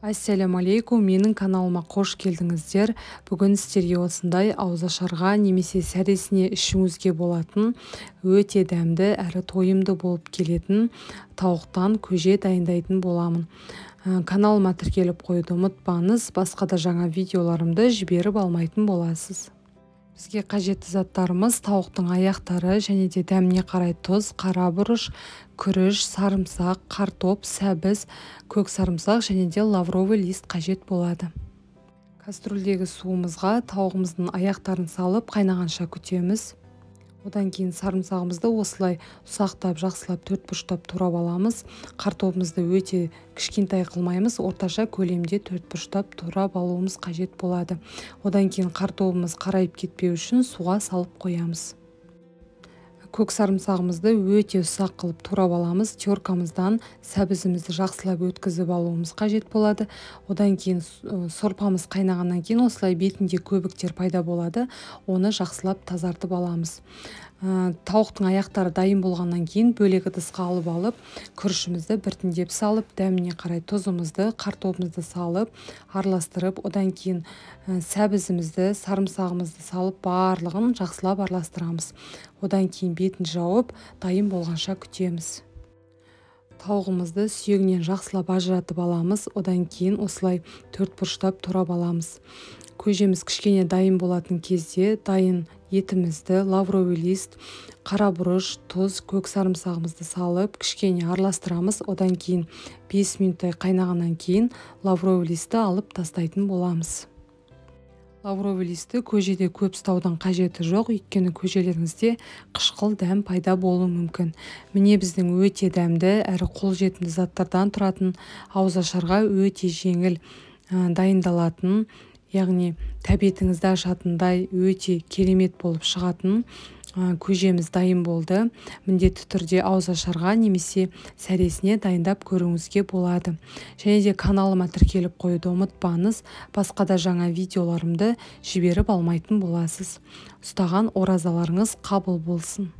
ассаляму алейкум менің каналыма қош келдіңіздер бүгін сіздерге осындай ауызашарға немесе сәресіне ішуіңізге болатын өте дәмді әрі тойымды болып келетін тауықтан көже дайындайтын боламын ә, каналыма тіркеліп қоюды ұмытпаңыз басқа да жаңа видеоларымды жіберіп алмайтын боласыз бізге қажетті заттарымыз тауықтың аяқтары және де дәміне қарай тұз қара бұрыш күріш сарымсақ картоп сәбіз көк сарымсақ және де лавровый лист қажет болады кастрюльдегі суымызға тауығымыздың аяқтарын салып қайнағанша күтеміз одан кейін сарымсағымызды осылай ұсақтап жақсылап төртбұрыштап турап аламыз қартобымызды өте кішкентай қылмаймыз орташа көлемде төртбұрыштап турап алуымыз қажет болады одан кейін картобымыз қарайып кетпеу үшін суға салып қоямыз көк сарымсағымызды өте ұсақ қылып турап аламыз теркамыздан сәбізімізді жақсылап өткізіп алуымыз қажет болады одан кейін э, сорпамыз қайнағаннан кейін осылай бетінде көбіктер пайда болады оны жақсылап тазартып аламыз ә, тауықтың аяқтары дайын болғаннан кейін бөлек ыдысқа алып алып күрішімізді біртіндеп салып дәміне қарай тұзымызды картобымызды салып араластырып одан кейін ә, сәбізімізді сарымсағымызды салып барлығын жақсылап араластырамыз одан кейін бетін жауып дайын болғанша күтеміз тауығымызды сүйегінен жақсылап ажыратып аламыз одан кейін осылай төрт төртбұрыштап турап аламыз көжеміз кішкене дайын болатын кезде дайын етімізді лавровый лист қара бұрыш, тұз көк сарымсағымызды салып кішкене араластырамыз одан кейін 5 минуттай қайнағаннан кейін лавровый листті алып тастайтын боламыз лауровелисті көжеде көп ұстаудың қажеті жоқ өйткені көжелеріңізде қышқыл дәм пайда болуы мүмкін міне біздің өте дәмді әрі қолжетімді заттардан тұратын ауызашарға өте жеңіл дайындалатын яғни тәбетіңізді ашатындай өте керемет болып шығатын көжеміз дайын болды міндетті түрде ауызашарға немесе сәресіне дайындап көруіңізге болады және де каналыма тіркеліп қоюды ұмытпаңыз басқа да жаңа видеоларымды жіберіп алмайтын боласыз ұстаған оразаларыңыз қабыл болсын